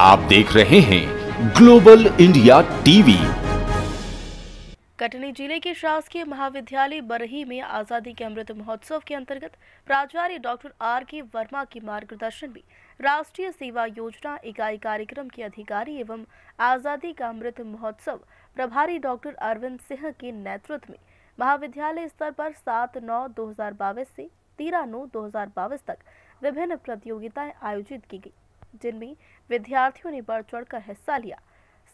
आप देख रहे हैं ग्लोबल इंडिया टीवी कटनी जिले के शासकीय महाविद्यालय बरही में आजादी के अमृत महोत्सव के अंतर्गत प्राचार्य डॉक्टर आर के वर्मा के मार्गदर्शन में राष्ट्रीय सेवा योजना इकाई कार्यक्रम के अधिकारी एवं आजादी का अमृत महोत्सव प्रभारी डॉक्टर अरविंद सिंह के नेतृत्व में महाविद्यालय स्तर पर सात नौ दो से तेरह नौ दो तक विभिन्न प्रतियोगिताएं आयोजित की गई जिनमें विद्यार्थियों ने बढ़ चढ़कर हिस्सा लिया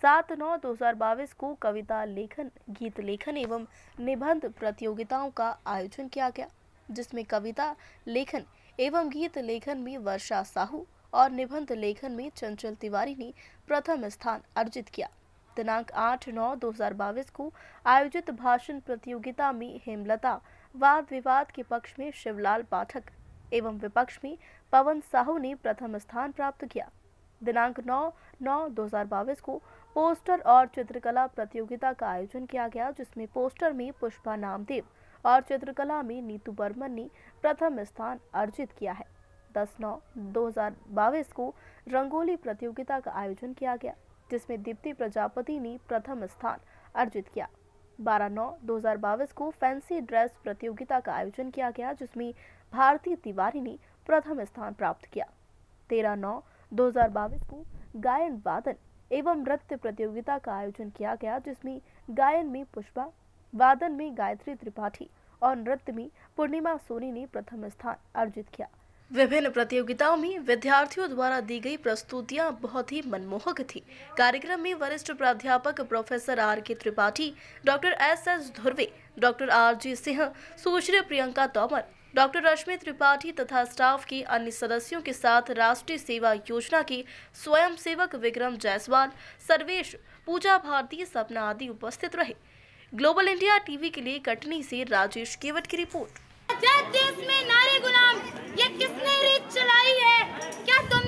सात नौ दो हजार बाईस को कविता लेखन गीत लेखन एवं निबंध प्रतियोगिताओं का आयोजन किया गया जिसमें कविता लेखन एवं गीत लेखन में वर्षा साहू और निबंध लेखन में चंचल तिवारी ने प्रथम स्थान अर्जित किया दिनांक 8 नौ 2022 को आयोजित भाषण प्रतियोगिता में हेमलता वाद विवाद के पक्ष में शिवलाल पाठक एवं विपक्ष में पवन साहू ने प्रथम स्थान प्राप्त किया दिनांक 9 नौ दो को पोस्टर और चित्रकला प्रतियोगिता का आयोजन किया गया जिसमें पोस्टर में पुष्पा नामदेव और चित्रकला में नीतू बर्मन ने प्रथम स्थान अर्जित किया है 10 नौ दो को रंगोली प्रतियोगिता का आयोजन किया गया जिसमें दीप्ति प्रजापति ने प्रथम स्थान अर्जित किया 12 नौ दो को फैंसी ड्रेस प्रतियोगिता का आयोजन किया गया जिसमें भारती तिवारी ने प्रथम स्थान प्राप्त किया तेरह नौ दो को गायन वादन एवं नृत्य प्रतियोगिता का आयोजन किया गया जिसमें गायन में पुष्पा वादन में गायत्री त्रिपाठी और नृत्य में पूर्णिमा सोनी ने प्रथम स्थान अर्जित किया विभिन्न प्रतियोगिताओं में विद्यार्थियों द्वारा दी गई प्रस्तुतियां बहुत ही मनमोहक थी कार्यक्रम में वरिष्ठ प्राध्यापक professor R K Tripathi doctor S S Dhurve doctor R G Singh Sushri Priyanka Tomar doctor Rashmi Tripathi तथा स्टाफ के अन्य सदस्यों के साथ राष्ट्रीय सेवा योजना के स्वयंसेवक विक्रम जायसवाल सर्वेश पूजा भारती सपना आदि उपस्थित रहे ग्लोबल इंडिया टीवी के लिए कटनी से राजेश केवट की रिपोर्ट देश में नारी गुलाम ये किसने रीत चलाई है क्या तुम